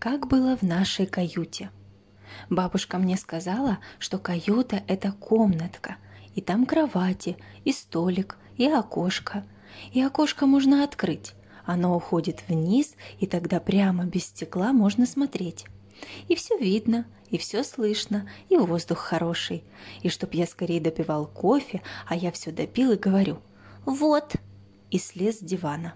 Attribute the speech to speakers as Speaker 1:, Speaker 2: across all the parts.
Speaker 1: как было в нашей каюте. Бабушка мне сказала, что каюта – это комнатка, и там кровати, и столик, и окошко. И окошко можно открыть. Оно уходит вниз, и тогда прямо без стекла можно смотреть. И все видно, и все слышно, и воздух хороший. И чтоб я скорее допивал кофе, а я все допил и говорю «Вот!» и слез с дивана.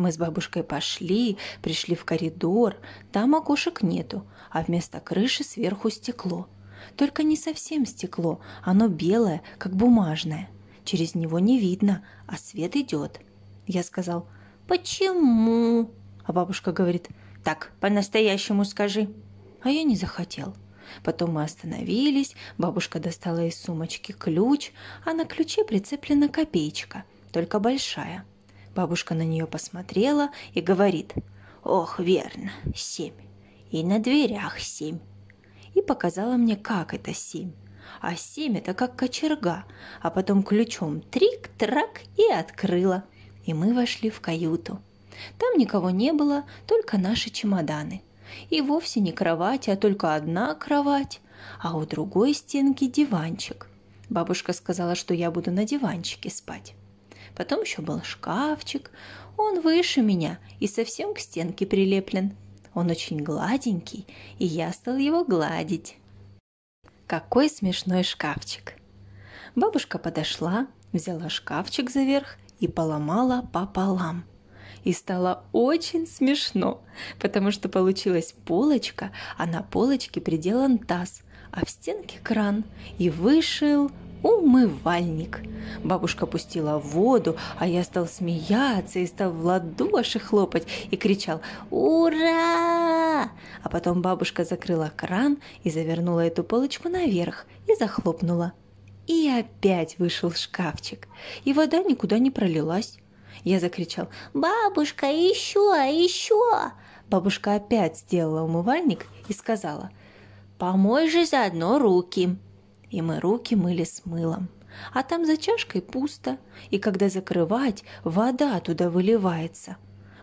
Speaker 1: Мы с бабушкой пошли, пришли в коридор. Там окошек нету, а вместо крыши сверху стекло. Только не совсем стекло, оно белое, как бумажное. Через него не видно, а свет идет. Я сказал, «Почему?» А бабушка говорит, «Так, по-настоящему скажи». А я не захотел. Потом мы остановились, бабушка достала из сумочки ключ, а на ключе прицеплена копеечка, только большая – Бабушка на нее посмотрела и говорит, «Ох, верно, семь. И на дверях семь». И показала мне, как это семь. А семь это как кочерга, а потом ключом трик-трак и открыла. И мы вошли в каюту. Там никого не было, только наши чемоданы. И вовсе не кровать, а только одна кровать, а у другой стенки диванчик. Бабушка сказала, что я буду на диванчике спать. Потом еще был шкафчик. Он выше меня и совсем к стенке прилеплен. Он очень гладенький, и я стал его гладить. Какой смешной шкафчик! Бабушка подошла, взяла шкафчик за верх и поломала пополам. И стало очень смешно, потому что получилась полочка, а на полочке приделан таз, а в стенке кран. И вышил умывальник. Бабушка пустила воду, а я стал смеяться и стал в ладоши хлопать и кричал «Ура!». А потом бабушка закрыла кран и завернула эту полочку наверх и захлопнула. И опять вышел шкафчик, и вода никуда не пролилась. Я закричал «Бабушка, еще, еще!». Бабушка опять сделала умывальник и сказала «Помой же заодно руки!» и мы руки мыли с мылом. А там за чашкой пусто, и когда закрывать, вода туда выливается.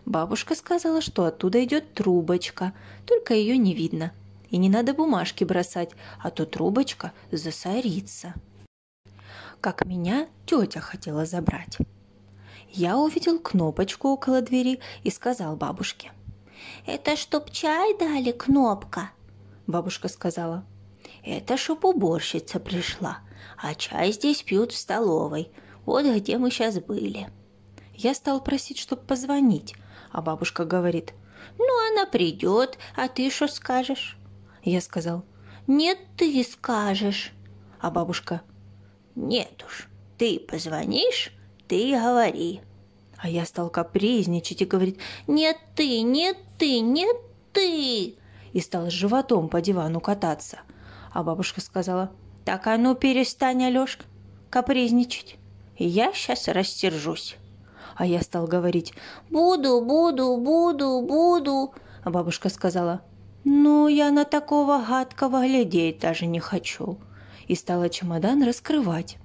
Speaker 1: Бабушка сказала, что оттуда идет трубочка, только ее не видно. И не надо бумажки бросать, а то трубочка засорится. Как меня тетя хотела забрать. Я увидел кнопочку около двери и сказал бабушке. «Это чтоб чай дали, кнопка?» Бабушка сказала, это чтоб уборщица пришла, а чай здесь пьют в столовой. Вот где мы сейчас были. Я стал просить, чтоб позвонить, а бабушка говорит, «Ну, она придет, а ты что скажешь?» Я сказал, «Нет, ты скажешь». А бабушка, «Нет уж, ты позвонишь, ты говори». А я стал капризничать и говорит: «Нет ты, нет ты, нет ты!» И стал животом по дивану кататься – а бабушка сказала, «Так а ну перестань, Алешка, капризничать, я сейчас растержусь». А я стал говорить, «Буду, буду, буду, буду», а бабушка сказала, «Ну, я на такого гадкого глядеть даже не хочу». И стала чемодан раскрывать.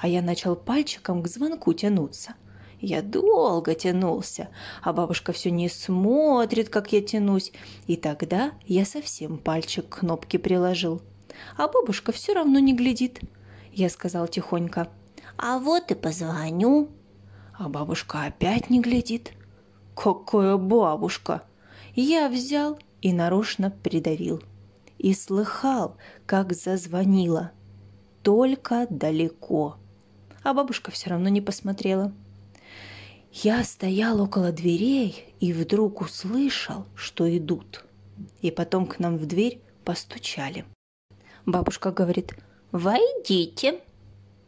Speaker 1: А я начал пальчиком к звонку тянуться. Я долго тянулся, а бабушка все не смотрит, как я тянусь. И тогда я совсем пальчик к кнопке приложил. А бабушка все равно не глядит. Я сказал тихонько. А вот и позвоню. А бабушка опять не глядит. Какая бабушка? Я взял и нарочно придавил. И слыхал, как зазвонила. Только далеко. А бабушка все равно не посмотрела. Я стоял около дверей и вдруг услышал, что идут. И потом к нам в дверь постучали. Бабушка говорит «Войдите».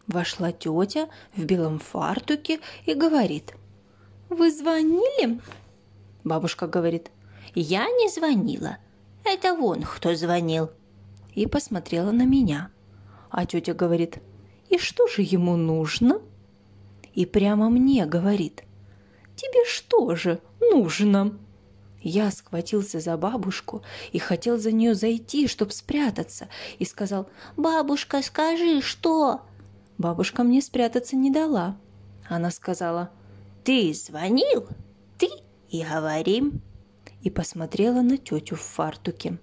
Speaker 1: Вошла тетя в белом фартуке и говорит «Вы звонили?» Бабушка говорит «Я не звонила. Это вон кто звонил». И посмотрела на меня. А тетя говорит «И что же ему нужно?» И прямо мне говорит «Тебе что же нужно?» Я схватился за бабушку и хотел за нее зайти, чтоб спрятаться, и сказал «Бабушка, скажи, что?» Бабушка мне спрятаться не дала. Она сказала «Ты звонил? Ты и говорим!» и посмотрела на тетю в фартуке.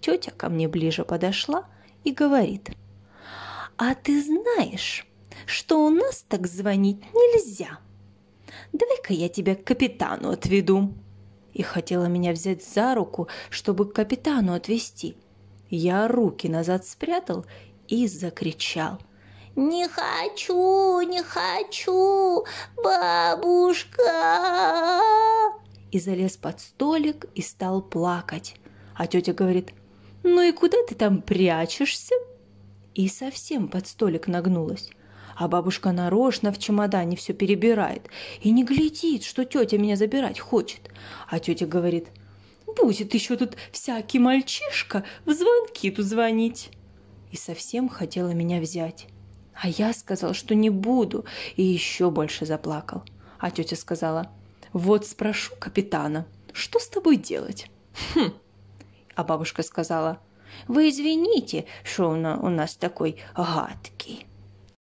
Speaker 1: Тетя ко мне ближе подошла и говорит «А ты знаешь, что у нас так звонить нельзя? Давай-ка я тебя к капитану отведу» и хотела меня взять за руку, чтобы к капитану отвезти. Я руки назад спрятал и закричал. «Не хочу, не хочу, бабушка!» И залез под столик и стал плакать. А тетя говорит, «Ну и куда ты там прячешься?» И совсем под столик нагнулась а бабушка нарочно в чемодане все перебирает и не глядит, что тетя меня забирать хочет. А тетя говорит, будет еще тут всякий мальчишка в звонки тут звонить. И совсем хотела меня взять. А я сказал, что не буду, и еще больше заплакал. А тетя сказала, вот спрошу капитана, что с тобой делать? Хм. А бабушка сказала, вы извините, что он у нас такой гадкий.